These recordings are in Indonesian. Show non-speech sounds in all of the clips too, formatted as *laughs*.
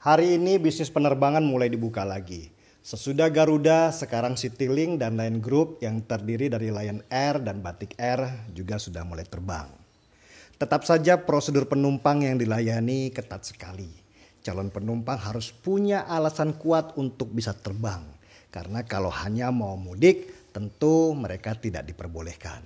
Hari ini bisnis penerbangan mulai dibuka lagi. Sesudah Garuda, sekarang Citylink dan Lion Group yang terdiri dari Lion Air dan Batik Air juga sudah mulai terbang. Tetap saja prosedur penumpang yang dilayani ketat sekali. Calon penumpang harus punya alasan kuat untuk bisa terbang. Karena kalau hanya mau mudik, tentu mereka tidak diperbolehkan.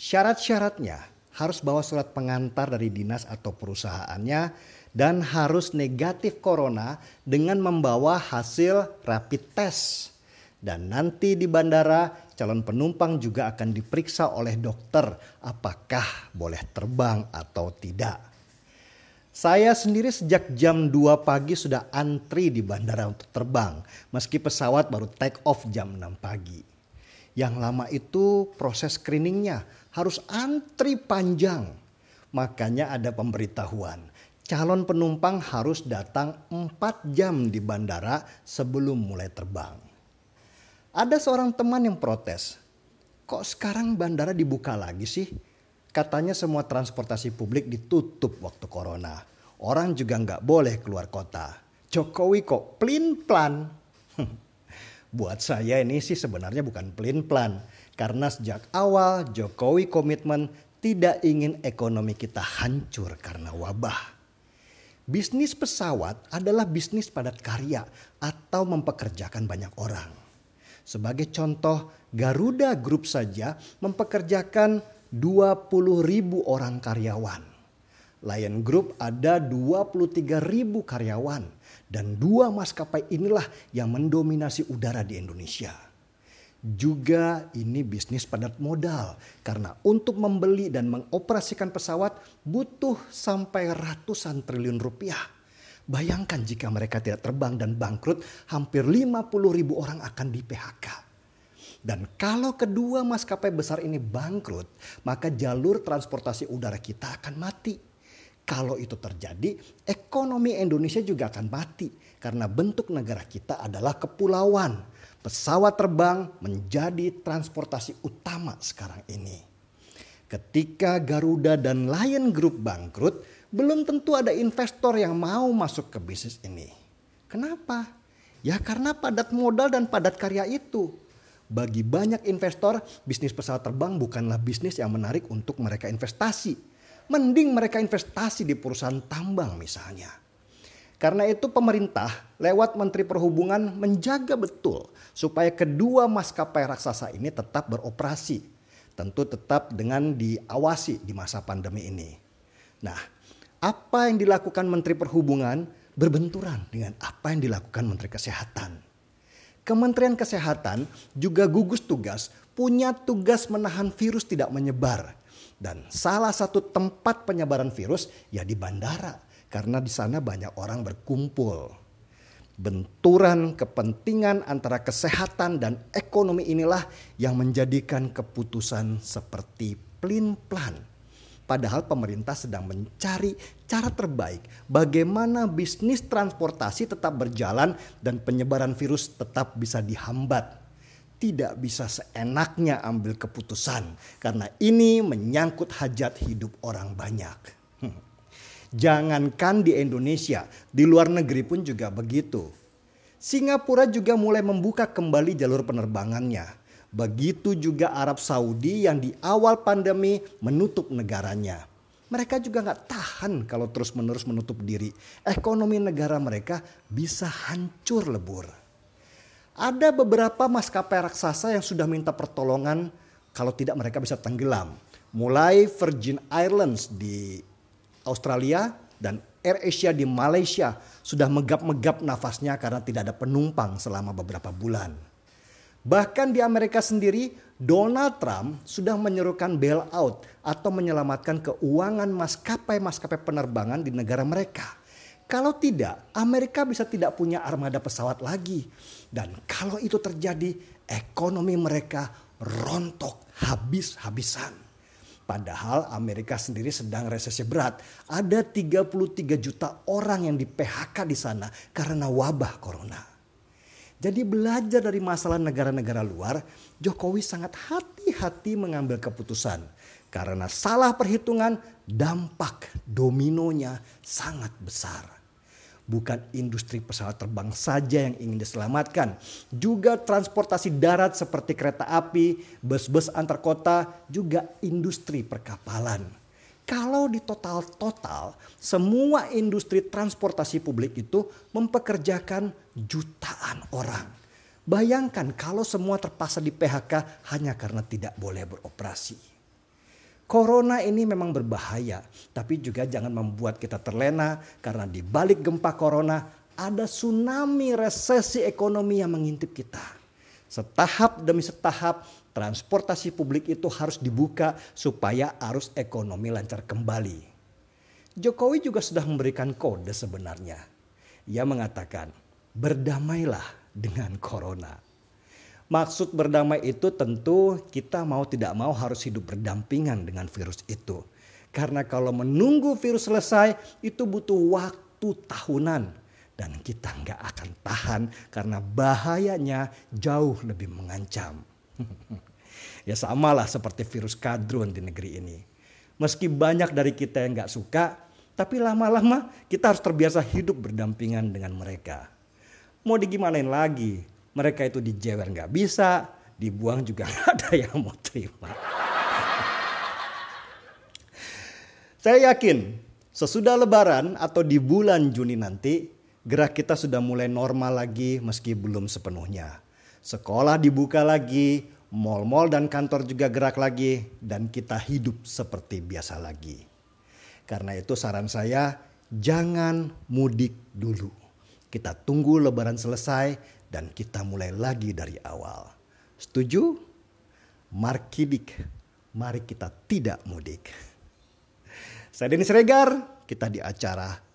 Syarat-syaratnya harus bawa surat pengantar dari dinas atau perusahaannya dan harus negatif corona dengan membawa hasil rapid test. Dan nanti di bandara, calon penumpang juga akan diperiksa oleh dokter apakah boleh terbang atau tidak. Saya sendiri sejak jam 2 pagi sudah antri di bandara untuk terbang, meski pesawat baru take off jam 6 pagi. Yang lama itu proses screeningnya harus antri panjang. Makanya ada pemberitahuan calon penumpang harus datang 4 jam di bandara sebelum mulai terbang. Ada seorang teman yang protes, kok sekarang bandara dibuka lagi sih? Katanya semua transportasi publik ditutup waktu corona. Orang juga nggak boleh keluar kota. Jokowi kok plin plan. *laughs* Buat saya ini sih sebenarnya bukan plin plan. Karena sejak awal Jokowi komitmen tidak ingin ekonomi kita hancur karena wabah. Bisnis pesawat adalah bisnis padat karya atau mempekerjakan banyak orang. Sebagai contoh, Garuda Group saja mempekerjakan 20 ribu orang karyawan. Lion Group ada 23 ribu karyawan dan dua maskapai inilah yang mendominasi udara di Indonesia juga ini bisnis padat modal karena untuk membeli dan mengoperasikan pesawat butuh sampai ratusan triliun rupiah. Bayangkan jika mereka tidak terbang dan bangkrut, hampir 50 ribu orang akan di PHK. Dan kalau kedua maskapai besar ini bangkrut, maka jalur transportasi udara kita akan mati. Kalau itu terjadi, ekonomi Indonesia juga akan mati karena bentuk negara kita adalah kepulauan Pesawat terbang menjadi transportasi utama sekarang ini. Ketika Garuda dan Lion Group bangkrut, belum tentu ada investor yang mau masuk ke bisnis ini. Kenapa? Ya karena padat modal dan padat karya itu. Bagi banyak investor, bisnis pesawat terbang bukanlah bisnis yang menarik untuk mereka investasi. Mending mereka investasi di perusahaan tambang misalnya. Karena itu pemerintah lewat Menteri Perhubungan menjaga betul supaya kedua maskapai raksasa ini tetap beroperasi. Tentu tetap dengan diawasi di masa pandemi ini. Nah, apa yang dilakukan Menteri Perhubungan berbenturan dengan apa yang dilakukan Menteri Kesehatan. Kementerian Kesehatan juga gugus tugas punya tugas menahan virus tidak menyebar. Dan salah satu tempat penyebaran virus ya di bandara karena di sana banyak orang berkumpul. Benturan kepentingan antara kesehatan dan ekonomi inilah yang menjadikan keputusan seperti plin-plan. Padahal pemerintah sedang mencari cara terbaik bagaimana bisnis transportasi tetap berjalan dan penyebaran virus tetap bisa dihambat. Tidak bisa seenaknya ambil keputusan karena ini menyangkut hajat hidup orang banyak. Jangankan di Indonesia, di luar negeri pun juga begitu. Singapura juga mulai membuka kembali jalur penerbangannya. Begitu juga Arab Saudi yang di awal pandemi menutup negaranya. Mereka juga nggak tahan kalau terus-menerus menutup diri. Ekonomi negara mereka bisa hancur lebur. Ada beberapa maskapai raksasa yang sudah minta pertolongan kalau tidak mereka bisa tenggelam. Mulai Virgin Islands di Australia dan Air Asia di Malaysia sudah megap-megap nafasnya karena tidak ada penumpang selama beberapa bulan. Bahkan di Amerika sendiri, Donald Trump sudah menyerukan bailout atau menyelamatkan keuangan maskapai-maskapai penerbangan di negara mereka. Kalau tidak, Amerika bisa tidak punya armada pesawat lagi. Dan kalau itu terjadi, ekonomi mereka rontok habis-habisan. Padahal Amerika sendiri sedang resesi berat. Ada 33 juta orang yang di PHK di sana karena wabah corona. Jadi belajar dari masalah negara-negara luar, Jokowi sangat hati-hati mengambil keputusan. Karena salah perhitungan, dampak dominonya sangat besar. Bukan industri pesawat terbang saja yang ingin diselamatkan. Juga transportasi darat seperti kereta api, bus-bus antar kota, juga industri perkapalan. Kalau di total-total semua industri transportasi publik itu mempekerjakan jutaan orang. Bayangkan kalau semua terpaksa di PHK hanya karena tidak boleh beroperasi. Corona ini memang berbahaya, tapi juga jangan membuat kita terlena karena di balik gempa corona ada tsunami resesi ekonomi yang mengintip kita. Setahap demi setahap transportasi publik itu harus dibuka supaya arus ekonomi lancar kembali. Jokowi juga sudah memberikan kode sebenarnya. Ia mengatakan, "Berdamailah dengan corona." Maksud berdamai itu tentu kita mau tidak mau harus hidup berdampingan dengan virus itu. Karena kalau menunggu virus selesai itu butuh waktu tahunan. Dan kita nggak akan tahan karena bahayanya jauh lebih mengancam. *laughs* ya samalah seperti virus kadrun di negeri ini. Meski banyak dari kita yang nggak suka, tapi lama-lama kita harus terbiasa hidup berdampingan dengan mereka. Mau digimanain lagi, mereka itu dijewer nggak bisa, dibuang juga *laughs* nggak ada yang mau terima. *laughs* Saya yakin sesudah lebaran atau di bulan Juni nanti gerak kita sudah mulai normal lagi meski belum sepenuhnya. Sekolah dibuka lagi, mal-mal dan kantor juga gerak lagi dan kita hidup seperti biasa lagi. Karena itu saran saya jangan mudik dulu. Kita tunggu lebaran selesai dan kita mulai lagi dari awal. Setuju? Markidik, mari kita tidak mudik. Saya Denis Regar, kita di acara